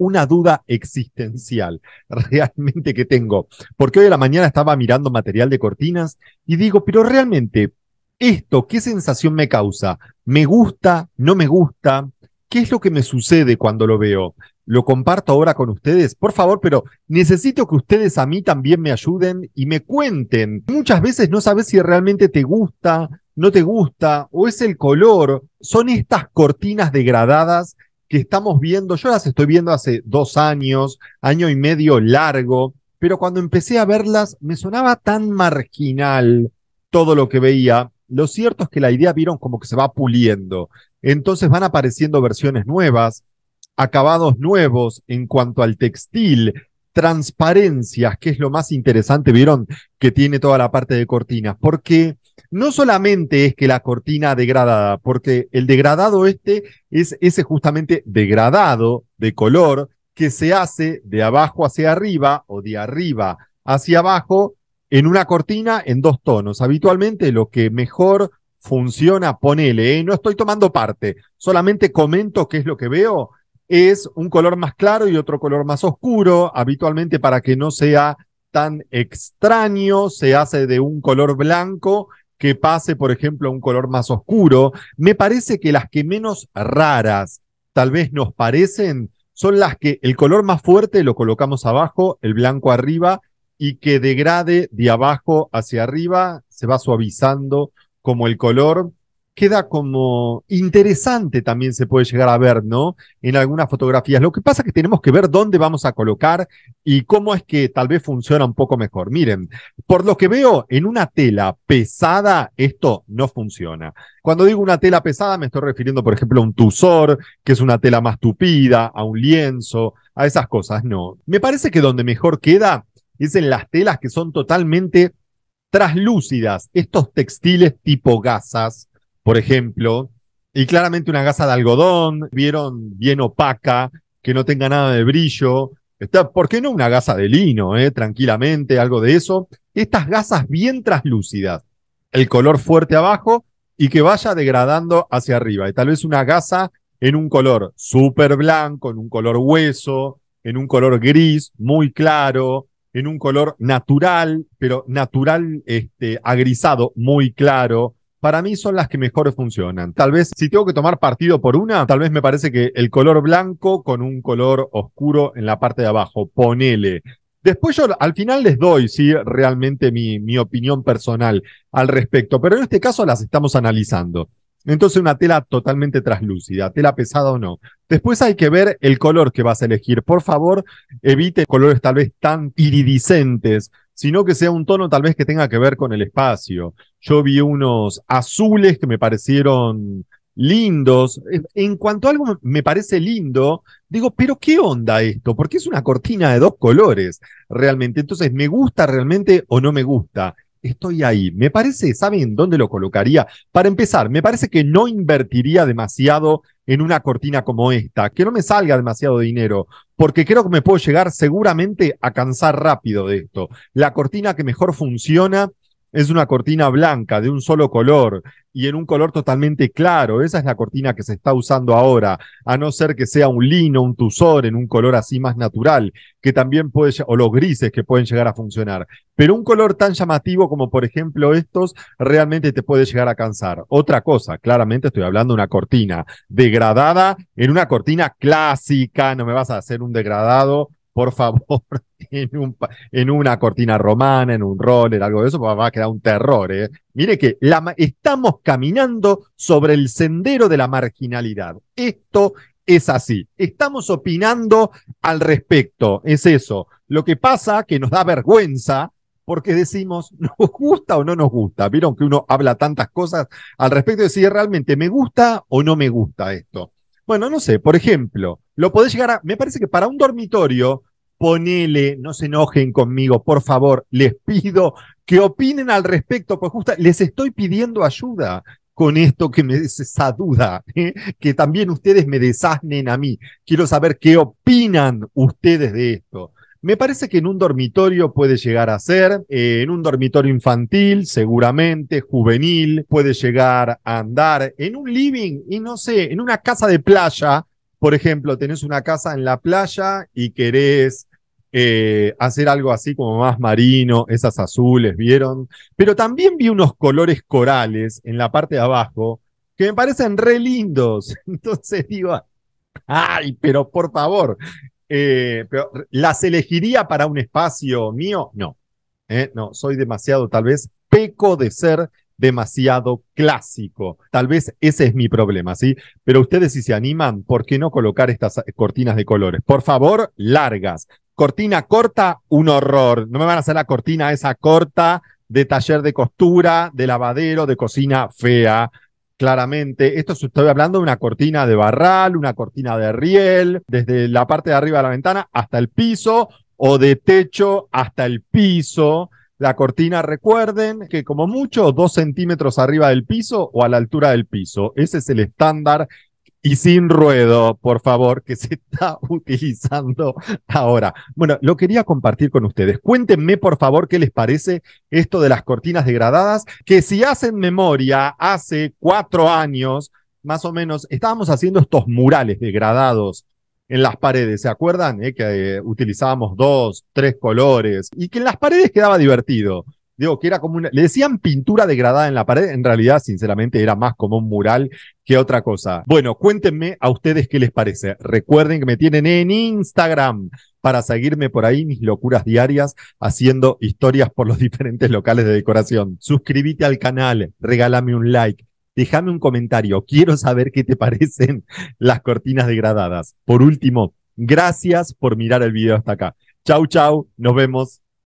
una duda existencial realmente que tengo, porque hoy a la mañana estaba mirando material de cortinas y digo, pero realmente, ¿esto qué sensación me causa? ¿Me gusta? ¿No me gusta? ¿Qué es lo que me sucede cuando lo veo? Lo comparto ahora con ustedes, por favor, pero necesito que ustedes a mí también me ayuden y me cuenten. Muchas veces no sabes si realmente te gusta, no te gusta, o es el color, son estas cortinas degradadas que estamos viendo, yo las estoy viendo hace dos años, año y medio largo, pero cuando empecé a verlas me sonaba tan marginal todo lo que veía. Lo cierto es que la idea vieron como que se va puliendo. Entonces van apareciendo versiones nuevas, acabados nuevos en cuanto al textil, transparencias, que es lo más interesante, vieron, que tiene toda la parte de cortinas, porque no solamente es que la cortina degradada, porque el degradado este es ese justamente degradado de color que se hace de abajo hacia arriba o de arriba hacia abajo en una cortina en dos tonos. Habitualmente lo que mejor funciona, ponele, ¿eh? no estoy tomando parte, solamente comento qué es lo que veo, es un color más claro y otro color más oscuro, habitualmente para que no sea tan extraño, se hace de un color blanco que pase, por ejemplo, a un color más oscuro. Me parece que las que menos raras tal vez nos parecen son las que el color más fuerte lo colocamos abajo, el blanco arriba, y que degrade de abajo hacia arriba, se va suavizando como el color queda como interesante también se puede llegar a ver, ¿no? En algunas fotografías. Lo que pasa es que tenemos que ver dónde vamos a colocar y cómo es que tal vez funciona un poco mejor. Miren, por lo que veo, en una tela pesada esto no funciona. Cuando digo una tela pesada me estoy refiriendo, por ejemplo, a un tusor, que es una tela más tupida, a un lienzo, a esas cosas, no. Me parece que donde mejor queda es en las telas que son totalmente traslúcidas, estos textiles tipo gasas, por ejemplo, y claramente una gasa de algodón, vieron bien opaca, que no tenga nada de brillo. Está, ¿Por qué no una gasa de lino, eh? tranquilamente, algo de eso? Estas gasas bien translúcidas, el color fuerte abajo y que vaya degradando hacia arriba. Y tal vez una gasa en un color súper blanco, en un color hueso, en un color gris muy claro, en un color natural, pero natural este, agrisado muy claro para mí son las que mejor funcionan. Tal vez si tengo que tomar partido por una, tal vez me parece que el color blanco con un color oscuro en la parte de abajo, ponele. Después yo al final les doy, si realmente mi, mi opinión personal al respecto, pero en este caso las estamos analizando. Entonces una tela totalmente translúcida, tela pesada o no. Después hay que ver el color que vas a elegir. Por favor, evite colores tal vez tan iridiscentes sino que sea un tono tal vez que tenga que ver con el espacio. Yo vi unos azules que me parecieron lindos. En cuanto a algo me parece lindo, digo, pero ¿qué onda esto? Porque es una cortina de dos colores, realmente. Entonces, ¿me gusta realmente o no me gusta? Estoy ahí. Me parece, ¿saben dónde lo colocaría? Para empezar, me parece que no invertiría demasiado en una cortina como esta, que no me salga demasiado dinero, porque creo que me puedo llegar seguramente a cansar rápido de esto. La cortina que mejor funciona es una cortina blanca de un solo color y en un color totalmente claro. Esa es la cortina que se está usando ahora, a no ser que sea un lino, un tusor, en un color así más natural, que también puede, o los grises que pueden llegar a funcionar. Pero un color tan llamativo como por ejemplo estos realmente te puede llegar a cansar. Otra cosa, claramente estoy hablando de una cortina degradada, en una cortina clásica, no me vas a hacer un degradado por favor, en, en una cortina romana, en un roller, algo de eso, va a quedar un terror. ¿eh? Mire que estamos caminando sobre el sendero de la marginalidad. Esto es así. Estamos opinando al respecto, es eso. Lo que pasa que nos da vergüenza porque decimos, ¿nos gusta o no nos gusta? Vieron que uno habla tantas cosas al respecto de si realmente me gusta o no me gusta esto. Bueno, no sé, por ejemplo, lo podés llegar a, me parece que para un dormitorio ponele, no se enojen conmigo, por favor, les pido que opinen al respecto, pues justo les estoy pidiendo ayuda con esto que me es esa duda, ¿eh? que también ustedes me desasnen a mí. Quiero saber qué opinan ustedes de esto. Me parece que en un dormitorio puede llegar a ser, eh, en un dormitorio infantil, seguramente, juvenil, puede llegar a andar, en un living, y no sé, en una casa de playa, por ejemplo, tenés una casa en la playa y querés eh, hacer algo así como más marino, esas azules, ¿vieron? Pero también vi unos colores corales en la parte de abajo que me parecen re lindos. Entonces digo, ay, pero por favor, eh, ¿las elegiría para un espacio mío? No, ¿eh? no, soy demasiado, tal vez peco de ser demasiado clásico. Tal vez ese es mi problema, ¿sí? Pero ustedes si se animan, ¿por qué no colocar estas cortinas de colores? Por favor, largas, cortina corta, un horror. No me van a hacer la cortina esa corta de taller de costura, de lavadero, de cocina fea. Claramente, esto estoy hablando de una cortina de barral, una cortina de riel, desde la parte de arriba de la ventana hasta el piso, o de techo hasta el piso. La cortina, recuerden que como mucho, dos centímetros arriba del piso o a la altura del piso. Ese es el estándar y sin ruedo, por favor, que se está utilizando ahora. Bueno, lo quería compartir con ustedes. Cuéntenme, por favor, qué les parece esto de las cortinas degradadas, que si hacen memoria, hace cuatro años, más o menos, estábamos haciendo estos murales degradados en las paredes, ¿se acuerdan? Eh? Que eh, utilizábamos dos, tres colores y que en las paredes quedaba divertido digo, que era como le decían pintura degradada en la pared, en realidad, sinceramente, era más como un mural que otra cosa. Bueno, cuéntenme a ustedes qué les parece. Recuerden que me tienen en Instagram para seguirme por ahí mis locuras diarias haciendo historias por los diferentes locales de decoración. Suscríbete al canal, regálame un like. Déjame un comentario, quiero saber qué te parecen las cortinas degradadas. Por último, gracias por mirar el video hasta acá. Chau, chau, nos vemos.